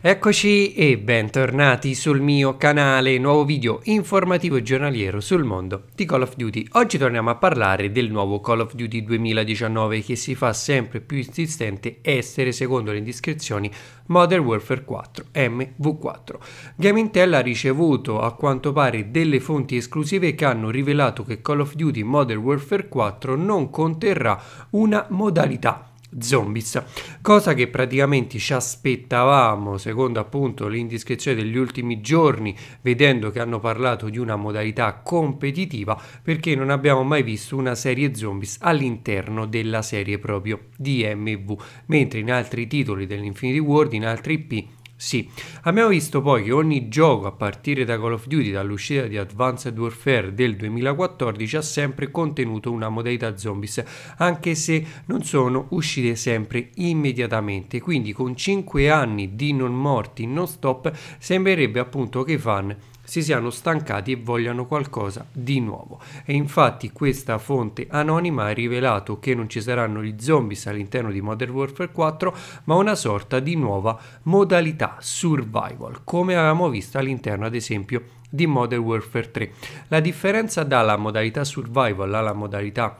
Eccoci e bentornati sul mio canale, nuovo video informativo e giornaliero sul mondo di Call of Duty. Oggi torniamo a parlare del nuovo Call of Duty 2019 che si fa sempre più insistente essere, secondo le indiscrezioni, Modern Warfare 4 MV4. Game Intel ha ricevuto a quanto pare delle fonti esclusive che hanno rivelato che Call of Duty Modern Warfare 4 non conterrà una modalità Zombies, cosa che praticamente ci aspettavamo, secondo appunto l'indiscrezione degli ultimi giorni, vedendo che hanno parlato di una modalità competitiva, perché non abbiamo mai visto una serie zombies all'interno della serie proprio di MV, mentre in altri titoli dell'Infinity World, in altri IP, sì, abbiamo visto poi che ogni gioco a partire da Call of Duty dall'uscita di Advanced Warfare del 2014 ha sempre contenuto una modalità zombies, anche se non sono uscite sempre immediatamente, quindi con 5 anni di non morti non stop sembrerebbe appunto che i fan si siano stancati e vogliano qualcosa di nuovo. E infatti questa fonte anonima ha rivelato che non ci saranno gli zombies all'interno di Modern Warfare 4, ma una sorta di nuova modalità survival, come avevamo visto all'interno ad esempio di Modern Warfare 3. La differenza dalla modalità survival alla modalità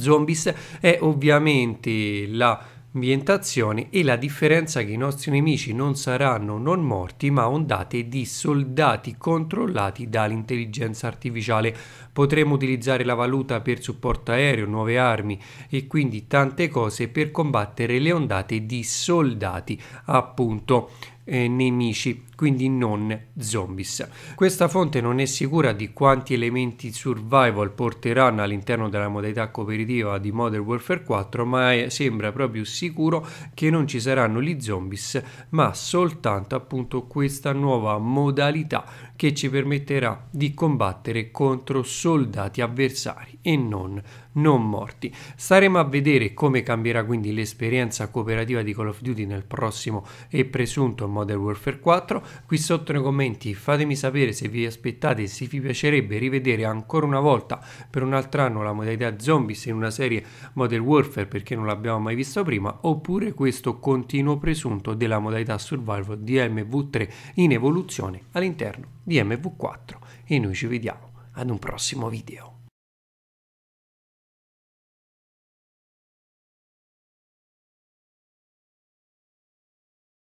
zombies è ovviamente la ambientazioni e la differenza che i nostri nemici non saranno non morti ma ondate di soldati controllati dall'intelligenza artificiale. Potremo utilizzare la valuta per supporto aereo, nuove armi e quindi tante cose per combattere le ondate di soldati, appunto eh, nemici quindi non zombies. Questa fonte non è sicura di quanti elementi survival porteranno all'interno della modalità cooperativa di Modern Warfare 4, ma è, sembra proprio sicuro che non ci saranno gli zombies, ma soltanto appunto questa nuova modalità che ci permetterà di combattere contro soldati avversari e non non morti. Staremo a vedere come cambierà quindi l'esperienza cooperativa di Call of Duty nel prossimo e presunto Modern Warfare 4 qui sotto nei commenti fatemi sapere se vi aspettate se vi piacerebbe rivedere ancora una volta per un altro anno la modalità zombies in una serie Model Warfare perché non l'abbiamo mai visto prima oppure questo continuo presunto della modalità survival di MV3 in evoluzione all'interno di MV4 e noi ci vediamo ad un prossimo video